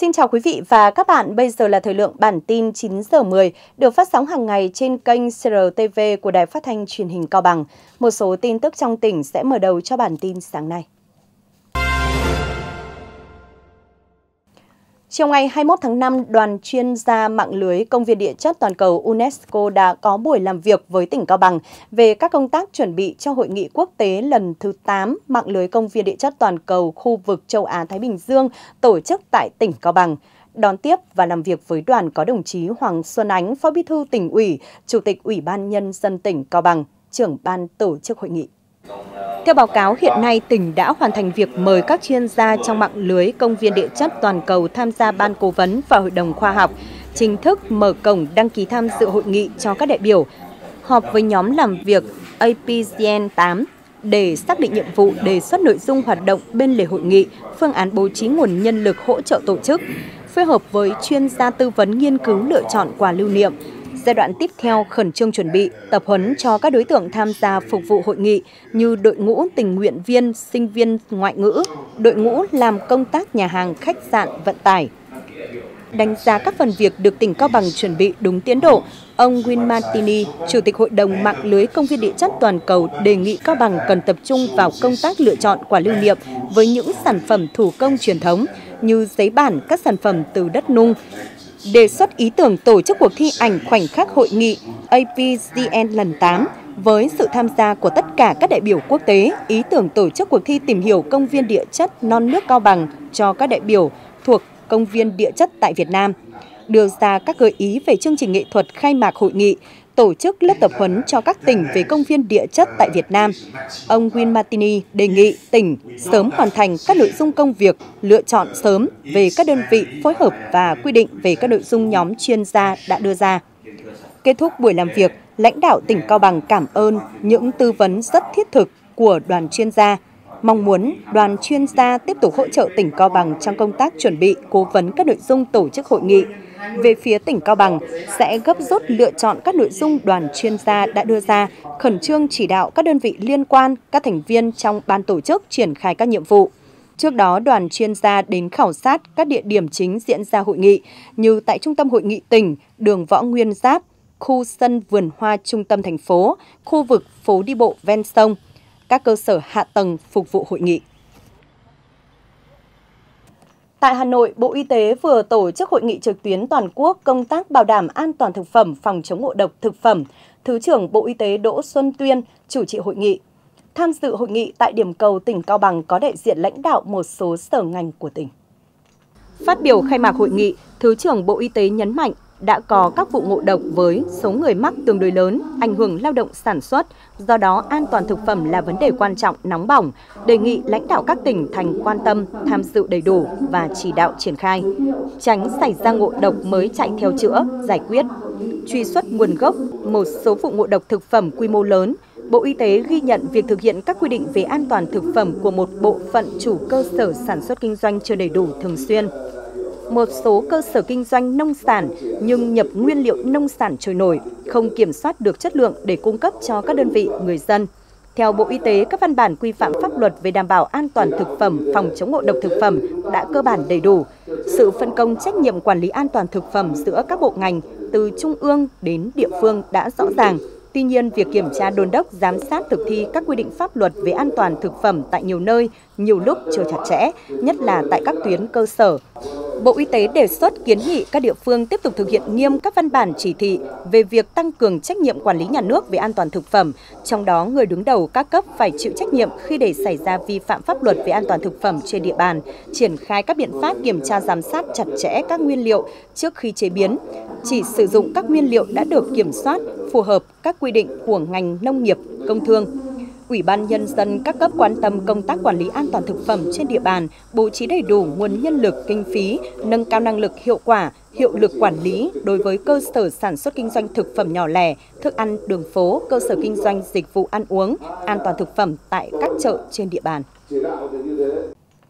Xin chào quý vị và các bạn, bây giờ là thời lượng bản tin 9 giờ 10 được phát sóng hàng ngày trên kênh CRTV của Đài Phát thanh Truyền hình Cao Bằng. Một số tin tức trong tỉnh sẽ mở đầu cho bản tin sáng nay. Chiều ngày 21 tháng 5, đoàn chuyên gia mạng lưới Công viên Địa chất Toàn cầu UNESCO đã có buổi làm việc với tỉnh Cao Bằng về các công tác chuẩn bị cho Hội nghị quốc tế lần thứ 8 mạng lưới Công viên Địa chất Toàn cầu khu vực châu Á-Thái Bình Dương tổ chức tại tỉnh Cao Bằng. Đón tiếp và làm việc với đoàn có đồng chí Hoàng Xuân Ánh, Phó Bí thư tỉnh ủy, Chủ tịch Ủy ban Nhân dân tỉnh Cao Bằng, trưởng ban tổ chức hội nghị. Theo báo cáo, hiện nay tỉnh đã hoàn thành việc mời các chuyên gia trong mạng lưới công viên địa chất toàn cầu tham gia ban cố vấn và hội đồng khoa học, chính thức mở cổng đăng ký tham dự hội nghị cho các đại biểu, họp với nhóm làm việc APGN 8 để xác định nhiệm vụ đề xuất nội dung hoạt động bên lề hội nghị, phương án bố trí nguồn nhân lực hỗ trợ tổ chức, phối hợp với chuyên gia tư vấn nghiên cứu lựa chọn quà lưu niệm, Giai đoạn tiếp theo khẩn trương chuẩn bị, tập huấn cho các đối tượng tham gia phục vụ hội nghị như đội ngũ tình nguyện viên, sinh viên ngoại ngữ, đội ngũ làm công tác nhà hàng, khách sạn, vận tải. Đánh giá các phần việc được tỉnh Cao Bằng chuẩn bị đúng tiến độ, ông Win Martini, Chủ tịch Hội đồng mạng lưới công viên địa chất toàn cầu đề nghị Cao Bằng cần tập trung vào công tác lựa chọn quả lưu niệm với những sản phẩm thủ công truyền thống như giấy bản các sản phẩm từ đất nung, đề xuất ý tưởng tổ chức cuộc thi ảnh khoảnh khắc hội nghị APGN lần 8 với sự tham gia của tất cả các đại biểu quốc tế, ý tưởng tổ chức cuộc thi tìm hiểu công viên địa chất non nước Cao Bằng cho các đại biểu thuộc công viên địa chất tại Việt Nam. Đưa ra các gợi ý về chương trình nghệ thuật khai mạc hội nghị, tổ chức lớp tập huấn cho các tỉnh về công viên địa chất tại Việt Nam. Ông Win Martini đề nghị tỉnh sớm hoàn thành các nội dung công việc, lựa chọn sớm về các đơn vị phối hợp và quy định về các nội dung nhóm chuyên gia đã đưa ra. Kết thúc buổi làm việc, lãnh đạo tỉnh Cao Bằng cảm ơn những tư vấn rất thiết thực của đoàn chuyên gia, mong muốn đoàn chuyên gia tiếp tục hỗ trợ tỉnh Cao Bằng trong công tác chuẩn bị, cố vấn các nội dung tổ chức hội nghị, về phía tỉnh Cao Bằng, sẽ gấp rút lựa chọn các nội dung đoàn chuyên gia đã đưa ra, khẩn trương chỉ đạo các đơn vị liên quan, các thành viên trong ban tổ chức triển khai các nhiệm vụ. Trước đó, đoàn chuyên gia đến khảo sát các địa điểm chính diễn ra hội nghị như tại Trung tâm Hội nghị tỉnh, đường Võ Nguyên Giáp, khu sân vườn hoa trung tâm thành phố, khu vực phố đi bộ ven sông, các cơ sở hạ tầng phục vụ hội nghị. Tại Hà Nội, Bộ Y tế vừa tổ chức hội nghị trực tuyến toàn quốc công tác bảo đảm an toàn thực phẩm, phòng chống ngộ độc thực phẩm. Thứ trưởng Bộ Y tế Đỗ Xuân Tuyên chủ trì hội nghị. Tham dự hội nghị tại điểm cầu tỉnh Cao Bằng có đại diện lãnh đạo một số sở ngành của tỉnh. Phát biểu khai mạc hội nghị, Thứ trưởng Bộ Y tế nhấn mạnh đã có các vụ ngộ độc với số người mắc tương đối lớn, ảnh hưởng lao động sản xuất, do đó an toàn thực phẩm là vấn đề quan trọng nóng bỏng, đề nghị lãnh đạo các tỉnh thành quan tâm, tham dự đầy đủ và chỉ đạo triển khai, tránh xảy ra ngộ độc mới chạy theo chữa, giải quyết. Truy xuất nguồn gốc một số vụ ngộ độc thực phẩm quy mô lớn, Bộ Y tế ghi nhận việc thực hiện các quy định về an toàn thực phẩm của một bộ phận chủ cơ sở sản xuất kinh doanh chưa đầy đủ thường xuyên một số cơ sở kinh doanh nông sản nhưng nhập nguyên liệu nông sản trôi nổi, không kiểm soát được chất lượng để cung cấp cho các đơn vị, người dân. Theo Bộ Y tế, các văn bản quy phạm pháp luật về đảm bảo an toàn thực phẩm, phòng chống ngộ độc thực phẩm đã cơ bản đầy đủ. Sự phân công trách nhiệm quản lý an toàn thực phẩm giữa các bộ ngành từ trung ương đến địa phương đã rõ ràng. Tuy nhiên, việc kiểm tra đôn đốc, giám sát thực thi các quy định pháp luật về an toàn thực phẩm tại nhiều nơi, nhiều lúc chưa chặt chẽ, nhất là tại các tuyến cơ sở. Bộ Y tế đề xuất kiến nghị các địa phương tiếp tục thực hiện nghiêm các văn bản chỉ thị về việc tăng cường trách nhiệm quản lý nhà nước về an toàn thực phẩm, trong đó người đứng đầu các cấp phải chịu trách nhiệm khi để xảy ra vi phạm pháp luật về an toàn thực phẩm trên địa bàn, triển khai các biện pháp kiểm tra giám sát chặt chẽ các nguyên liệu trước khi chế biến, chỉ sử dụng các nguyên liệu đã được kiểm soát phù hợp các quy định của ngành nông nghiệp, công thương. Ủy ban Nhân dân các cấp quan tâm công tác quản lý an toàn thực phẩm trên địa bàn, bố trí đầy đủ nguồn nhân lực, kinh phí, nâng cao năng lực hiệu quả, hiệu lực quản lý đối với cơ sở sản xuất kinh doanh thực phẩm nhỏ lẻ, thức ăn đường phố, cơ sở kinh doanh dịch vụ ăn uống, an toàn thực phẩm tại các chợ trên địa bàn.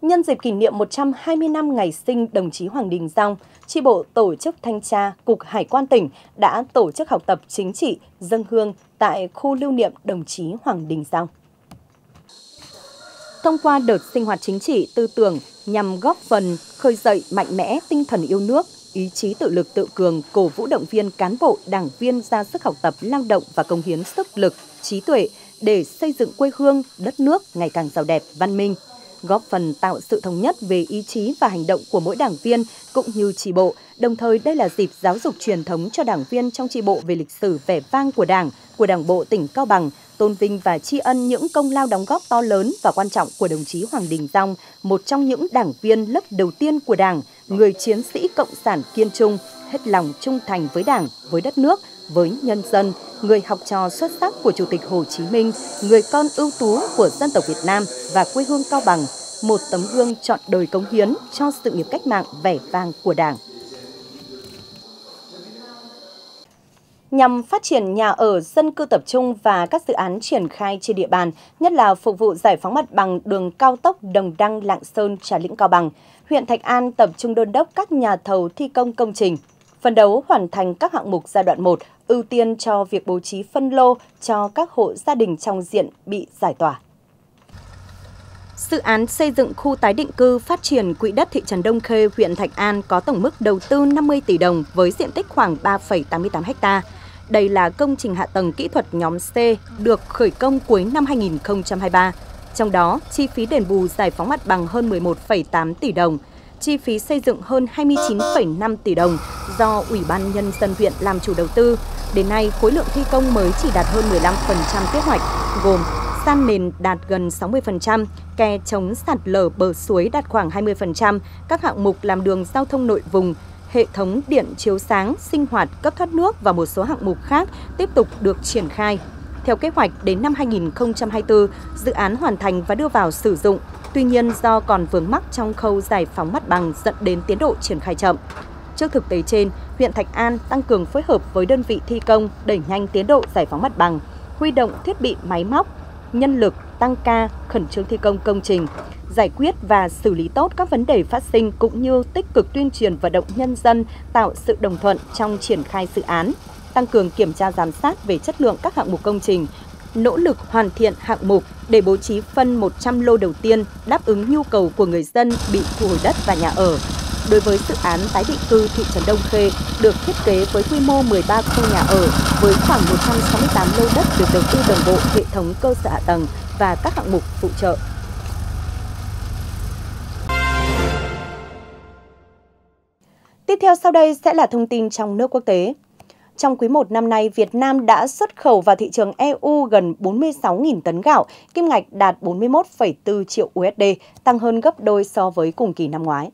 Nhân dịp kỷ niệm 120 năm ngày sinh đồng chí Hoàng Đình Dong, tri bộ tổ chức thanh tra Cục Hải quan tỉnh đã tổ chức học tập chính trị, dân hương, tại khu lưu niệm đồng chí Hoàng Đình Dòng. Thông qua đợt sinh hoạt chính trị tư tưởng nhằm góp phần khơi dậy mạnh mẽ tinh thần yêu nước, ý chí tự lực tự cường, cổ vũ động viên cán bộ, đảng viên ra sức học tập, lao động và công hiến sức lực, trí tuệ để xây dựng quê hương, đất nước ngày càng giàu đẹp, văn minh, góp phần tạo sự thống nhất về ý chí và hành động của mỗi đảng viên cũng như tri bộ. Đồng thời đây là dịp giáo dục truyền thống cho đảng viên trong tri bộ về lịch sử vẻ vang của Đảng, của Đảng bộ tỉnh Cao Bằng, tôn vinh và tri ân những công lao đóng góp to lớn và quan trọng của đồng chí Hoàng Đình Dòng, một trong những đảng viên lớp đầu tiên của Đảng, người chiến sĩ cộng sản kiên trung, hết lòng trung thành với Đảng, với đất nước, với nhân dân, người học trò xuất sắc của Chủ tịch Hồ Chí Minh, người con ưu tú của dân tộc Việt Nam và quê hương Cao Bằng, một tấm gương chọn đời cống hiến cho sự nghiệp cách mạng vẻ vang của Đảng. nhằm phát triển nhà ở dân cư tập trung và các dự án triển khai trên địa bàn, nhất là phục vụ giải phóng mặt bằng đường cao tốc Đồng Đăng Lạng Sơn Trà Lĩnh Cao Bằng. Huyện Thạch An tập trung đôn đốc các nhà thầu thi công công trình, phân đấu hoàn thành các hạng mục giai đoạn 1 ưu tiên cho việc bố trí phân lô cho các hộ gia đình trong diện bị giải tỏa. Dự án xây dựng khu tái định cư phát triển quỹ đất thị trấn Đông Khê, huyện Thạch An có tổng mức đầu tư 50 tỷ đồng với diện tích khoảng 3,88 ha. Đây là công trình hạ tầng kỹ thuật nhóm C được khởi công cuối năm 2023. Trong đó, chi phí đền bù giải phóng mặt bằng hơn 11,8 tỷ đồng, chi phí xây dựng hơn 29,5 tỷ đồng do Ủy ban Nhân dân huyện làm chủ đầu tư Đến nay, khối lượng thi công mới chỉ đạt hơn 15% kế hoạch, gồm san nền đạt gần 60%, kè chống sạt lở bờ suối đạt khoảng 20%, các hạng mục làm đường giao thông nội vùng, hệ thống điện chiếu sáng, sinh hoạt, cấp thoát nước và một số hạng mục khác tiếp tục được triển khai. Theo kế hoạch, đến năm 2024, dự án hoàn thành và đưa vào sử dụng. Tuy nhiên, do còn vướng mắc trong khâu giải phóng mặt bằng dẫn đến tiến độ triển khai chậm. Trước thực tế trên, huyện Thạch An tăng cường phối hợp với đơn vị thi công đẩy nhanh tiến độ giải phóng mặt bằng, huy động thiết bị máy móc, nhân lực tăng ca khẩn trương thi công công trình, giải quyết và xử lý tốt các vấn đề phát sinh cũng như tích cực tuyên truyền vận động nhân dân tạo sự đồng thuận trong triển khai dự án, tăng cường kiểm tra giám sát về chất lượng các hạng mục công trình, nỗ lực hoàn thiện hạng mục để bố trí phân 100 lô đầu tiên đáp ứng nhu cầu của người dân bị thu hồi đất và nhà ở đối với dự án tái định cư thị trấn Đông Khê được thiết kế với quy mô 13 khu nhà ở với khoảng 168 lô đất được đầu tư đồng bộ hệ thống cơ sở hạ tầng và các hạng mục phụ trợ. Tiếp theo sau đây sẽ là thông tin trong nước quốc tế. Trong quý 1 năm nay, Việt Nam đã xuất khẩu vào thị trường EU gần 46.000 tấn gạo, kim ngạch đạt 41,4 triệu USD, tăng hơn gấp đôi so với cùng kỳ năm ngoái.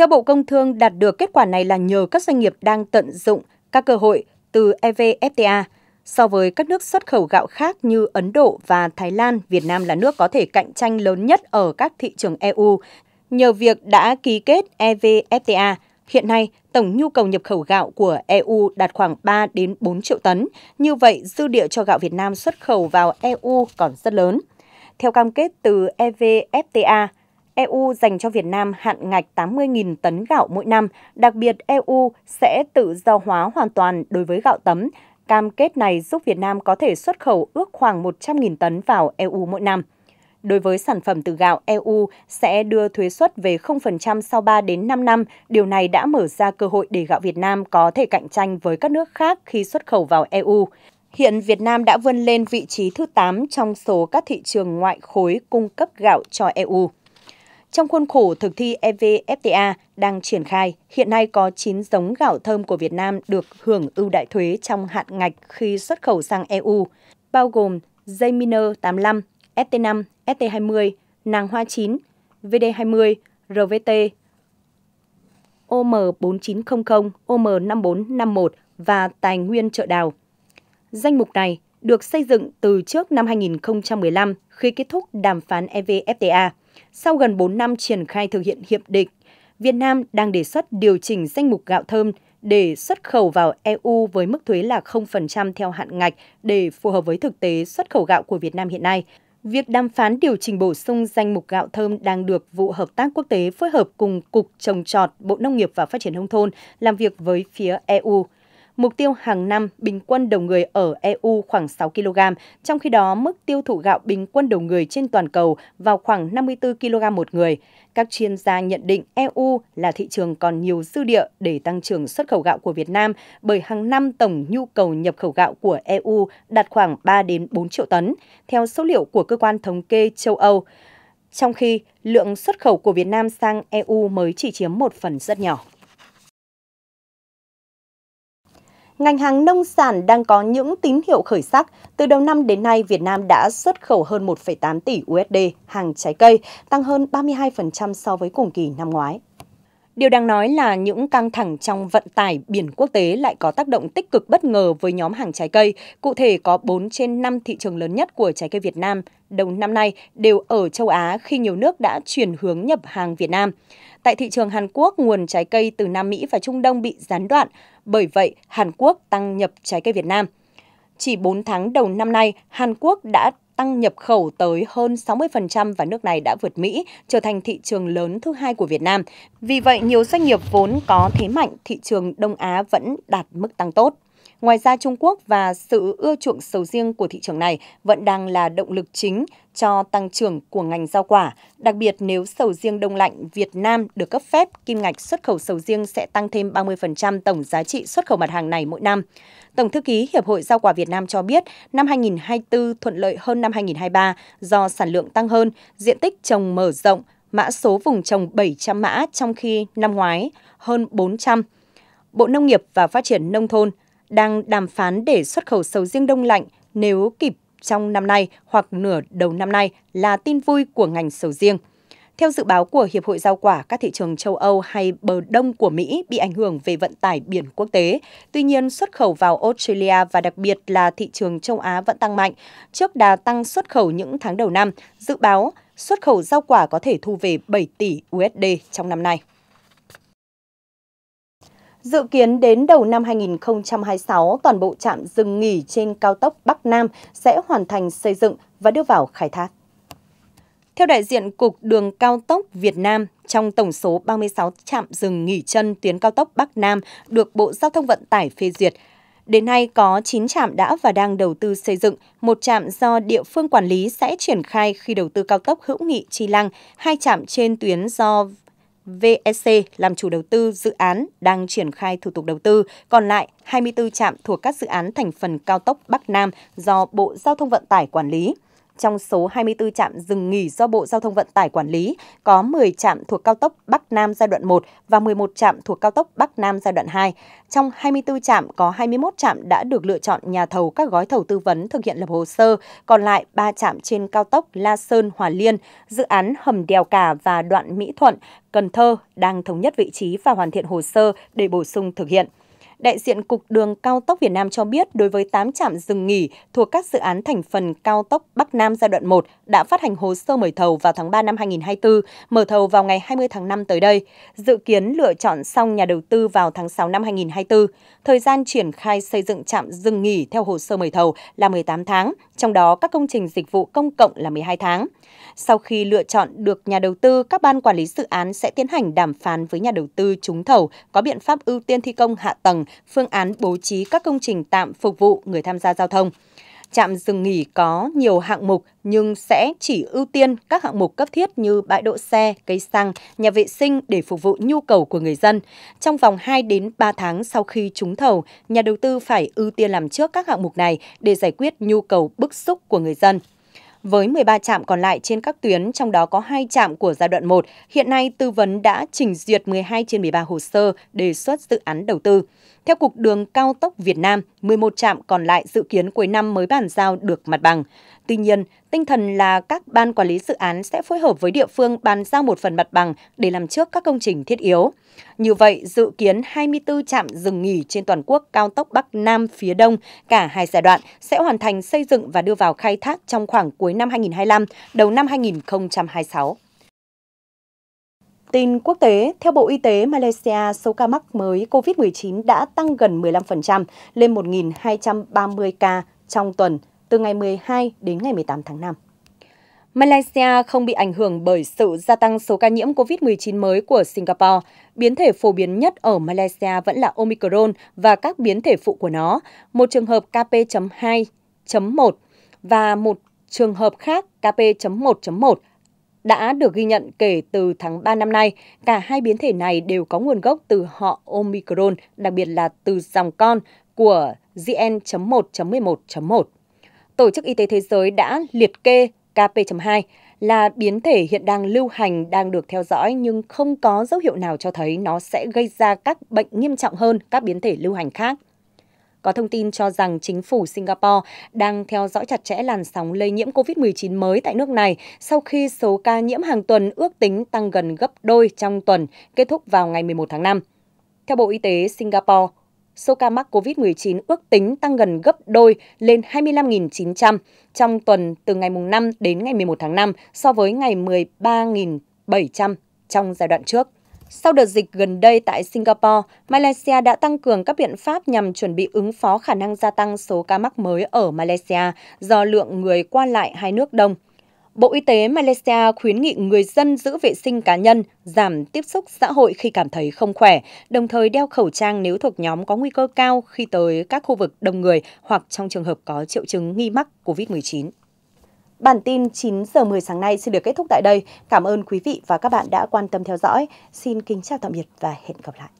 Theo Bộ Công Thương, đạt được kết quả này là nhờ các doanh nghiệp đang tận dụng các cơ hội từ EVFTA. So với các nước xuất khẩu gạo khác như Ấn Độ và Thái Lan, Việt Nam là nước có thể cạnh tranh lớn nhất ở các thị trường EU. Nhờ việc đã ký kết EVFTA, hiện nay tổng nhu cầu nhập khẩu gạo của EU đạt khoảng 3 đến 4 triệu tấn. Như vậy, dư địa cho gạo Việt Nam xuất khẩu vào EU còn rất lớn. Theo cam kết từ EVFTA, EU dành cho Việt Nam hạn ngạch 80.000 tấn gạo mỗi năm, đặc biệt EU sẽ tự do hóa hoàn toàn đối với gạo tấm. Cam kết này giúp Việt Nam có thể xuất khẩu ước khoảng 100.000 tấn vào EU mỗi năm. Đối với sản phẩm từ gạo, EU sẽ đưa thuế suất về 0% sau 3 đến 5 năm. Điều này đã mở ra cơ hội để gạo Việt Nam có thể cạnh tranh với các nước khác khi xuất khẩu vào EU. Hiện Việt Nam đã vươn lên vị trí thứ 8 trong số các thị trường ngoại khối cung cấp gạo cho EU. Trong khuôn khổ thực thi EVFTA đang triển khai, hiện nay có 9 giống gạo thơm của Việt Nam được hưởng ưu đại thuế trong hạn ngạch khi xuất khẩu sang EU, bao gồm Jayminer 85, ST5, ST20, Nàng Hoa 9, VD20, RVT, OM4900, OM5451 và Tài nguyên trợ đào. Danh mục này được xây dựng từ trước năm 2015 khi kết thúc đàm phán EVFTA sau gần 4 năm triển khai thực hiện hiệp định, Việt Nam đang đề xuất điều chỉnh danh mục gạo thơm để xuất khẩu vào EU với mức thuế là 0% theo hạn ngạch để phù hợp với thực tế xuất khẩu gạo của Việt Nam hiện nay. Việc đàm phán điều chỉnh bổ sung danh mục gạo thơm đang được vụ hợp tác quốc tế phối hợp cùng Cục Trồng Trọt, Bộ Nông nghiệp và Phát triển Nông thôn làm việc với phía EU. Mục tiêu hàng năm bình quân đầu người ở EU khoảng 6 kg, trong khi đó mức tiêu thụ gạo bình quân đầu người trên toàn cầu vào khoảng 54 kg một người. Các chuyên gia nhận định EU là thị trường còn nhiều dư địa để tăng trưởng xuất khẩu gạo của Việt Nam bởi hàng năm tổng nhu cầu nhập khẩu gạo của EU đạt khoảng 3 đến 4 triệu tấn, theo số liệu của cơ quan thống kê châu Âu. Trong khi lượng xuất khẩu của Việt Nam sang EU mới chỉ chiếm một phần rất nhỏ. ngành hàng nông sản đang có những tín hiệu khởi sắc. Từ đầu năm đến nay, Việt Nam đã xuất khẩu hơn 1,8 tỷ USD hàng trái cây, tăng hơn 32% so với cùng kỳ năm ngoái. Điều đáng nói là những căng thẳng trong vận tải biển quốc tế lại có tác động tích cực bất ngờ với nhóm hàng trái cây. Cụ thể có 4 trên 5 thị trường lớn nhất của trái cây Việt Nam đầu năm nay đều ở châu Á khi nhiều nước đã chuyển hướng nhập hàng Việt Nam. Tại thị trường Hàn Quốc, nguồn trái cây từ Nam Mỹ và Trung Đông bị gián đoạn, bởi vậy Hàn Quốc tăng nhập trái cây Việt Nam. Chỉ 4 tháng đầu năm nay, Hàn Quốc đã tăng nhập khẩu tới hơn 60% và nước này đã vượt Mỹ, trở thành thị trường lớn thứ hai của Việt Nam. Vì vậy, nhiều doanh nghiệp vốn có thế mạnh thị trường Đông Á vẫn đạt mức tăng tốt. Ngoài ra, Trung Quốc và sự ưa chuộng sầu riêng của thị trường này vẫn đang là động lực chính cho tăng trưởng của ngành rau quả. Đặc biệt nếu sầu riêng đông lạnh Việt Nam được cấp phép, kim ngạch xuất khẩu sầu riêng sẽ tăng thêm 30% tổng giá trị xuất khẩu mặt hàng này mỗi năm. Tổng thư ký Hiệp hội Rau quả Việt Nam cho biết, năm 2024 thuận lợi hơn năm 2023 do sản lượng tăng hơn, diện tích trồng mở rộng, mã số vùng trồng 700 mã trong khi năm ngoái hơn 400. Bộ Nông nghiệp và Phát triển Nông thôn đang đàm phán để xuất khẩu sầu riêng đông lạnh nếu kịp trong năm nay hoặc nửa đầu năm nay là tin vui của ngành sầu riêng. Theo dự báo của Hiệp hội Giao quả, các thị trường châu Âu hay bờ đông của Mỹ bị ảnh hưởng về vận tải biển quốc tế. Tuy nhiên, xuất khẩu vào Australia và đặc biệt là thị trường châu Á vẫn tăng mạnh. Trước đà tăng xuất khẩu những tháng đầu năm, dự báo xuất khẩu rau quả có thể thu về 7 tỷ USD trong năm nay. Dự kiến đến đầu năm 2026, toàn bộ trạm dừng nghỉ trên cao tốc Bắc Nam sẽ hoàn thành xây dựng và đưa vào khai thác. Theo đại diện Cục Đường Cao tốc Việt Nam, trong tổng số 36 trạm dừng nghỉ chân tuyến cao tốc Bắc Nam được Bộ Giao thông Vận tải phê duyệt, Đến nay có 9 trạm đã và đang đầu tư xây dựng, một trạm do địa phương quản lý sẽ triển khai khi đầu tư cao tốc hữu nghị Chi Lăng, hai trạm trên tuyến do VSC e làm chủ đầu tư dự án đang triển khai thủ tục đầu tư, còn lại 24 trạm thuộc các dự án thành phần cao tốc Bắc Nam do Bộ Giao thông Vận tải quản lý. Trong số 24 trạm dừng nghỉ do Bộ Giao thông Vận tải quản lý, có 10 trạm thuộc cao tốc Bắc Nam giai đoạn 1 và 11 trạm thuộc cao tốc Bắc Nam giai đoạn 2. Trong 24 trạm có 21 trạm đã được lựa chọn nhà thầu các gói thầu tư vấn thực hiện lập hồ sơ, còn lại 3 trạm trên cao tốc La Sơn Hòa Liên, dự án hầm đèo cả và đoạn Mỹ Thuận, Cần Thơ đang thống nhất vị trí và hoàn thiện hồ sơ để bổ sung thực hiện đại diện Cục Đường Cao tốc Việt Nam cho biết đối với 8 trạm dừng nghỉ thuộc các dự án thành phần cao tốc Bắc Nam giai đoạn 1 đã phát hành hồ sơ mời thầu vào tháng 3 năm 2024, mở thầu vào ngày 20 tháng 5 tới đây. Dự kiến lựa chọn xong nhà đầu tư vào tháng 6 năm 2024. Thời gian triển khai xây dựng trạm dừng nghỉ theo hồ sơ mời thầu là 18 tháng, trong đó các công trình dịch vụ công cộng là 12 tháng. Sau khi lựa chọn được nhà đầu tư, các ban quản lý dự án sẽ tiến hành đàm phán với nhà đầu tư trúng thầu có biện pháp ưu tiên thi công hạ tầng phương án bố trí các công trình tạm phục vụ người tham gia giao thông. Trạm dừng nghỉ có nhiều hạng mục nhưng sẽ chỉ ưu tiên các hạng mục cấp thiết như bãi đỗ xe, cây xăng, nhà vệ sinh để phục vụ nhu cầu của người dân. Trong vòng 2 đến 3 tháng sau khi trúng thầu, nhà đầu tư phải ưu tiên làm trước các hạng mục này để giải quyết nhu cầu bức xúc của người dân với 13 trạm còn lại trên các tuyến, trong đó có 2 trạm của giai đoạn 1. Hiện nay, tư vấn đã trình duyệt 12 trên 13 hồ sơ đề xuất dự án đầu tư. Theo Cục Đường Cao tốc Việt Nam, 11 trạm còn lại dự kiến cuối năm mới bàn giao được mặt bằng. Tuy nhiên, tinh thần là các ban quản lý dự án sẽ phối hợp với địa phương bàn giao một phần mặt bằng để làm trước các công trình thiết yếu. Như vậy, dự kiến 24 trạm dừng nghỉ trên toàn quốc cao tốc Bắc Nam phía Đông cả hai giai đoạn sẽ hoàn thành xây dựng và đưa vào khai thác trong khoảng cuối năm 2025, đầu năm 2026. Tin quốc tế, theo Bộ Y tế Malaysia, số ca mắc mới COVID-19 đã tăng gần 15% lên 1.230 ca trong tuần từ ngày 12 đến ngày 18 tháng 5. Malaysia không bị ảnh hưởng bởi sự gia tăng số ca nhiễm COVID-19 mới của Singapore. Biến thể phổ biến nhất ở Malaysia vẫn là Omicron và các biến thể phụ của nó, một trường hợp KP.2.1 và một trường hợp khác KP.1.1 đã được ghi nhận kể từ tháng 3 năm nay. Cả hai biến thể này đều có nguồn gốc từ họ Omicron, đặc biệt là từ dòng con của GN.1.11.1. Tổ chức Y tế Thế giới đã liệt kê KP.2 là biến thể hiện đang lưu hành, đang được theo dõi nhưng không có dấu hiệu nào cho thấy nó sẽ gây ra các bệnh nghiêm trọng hơn các biến thể lưu hành khác. Có thông tin cho rằng chính phủ Singapore đang theo dõi chặt chẽ làn sóng lây nhiễm COVID-19 mới tại nước này sau khi số ca nhiễm hàng tuần ước tính tăng gần gấp đôi trong tuần, kết thúc vào ngày 11 tháng 5. Theo Bộ Y tế Singapore, số ca mắc COVID-19 ước tính tăng gần gấp đôi lên 25.900 trong tuần từ ngày 5 đến ngày 11 tháng 5 so với ngày 13.700 trong giai đoạn trước. Sau đợt dịch gần đây tại Singapore, Malaysia đã tăng cường các biện pháp nhằm chuẩn bị ứng phó khả năng gia tăng số ca mắc mới ở Malaysia do lượng người qua lại hai nước đông. Bộ Y tế Malaysia khuyến nghị người dân giữ vệ sinh cá nhân, giảm tiếp xúc xã hội khi cảm thấy không khỏe, đồng thời đeo khẩu trang nếu thuộc nhóm có nguy cơ cao khi tới các khu vực đông người hoặc trong trường hợp có triệu chứng nghi mắc COVID-19. Bản tin 9 giờ 10 sáng nay xin được kết thúc tại đây. Cảm ơn quý vị và các bạn đã quan tâm theo dõi. Xin kính chào tạm biệt và hẹn gặp lại.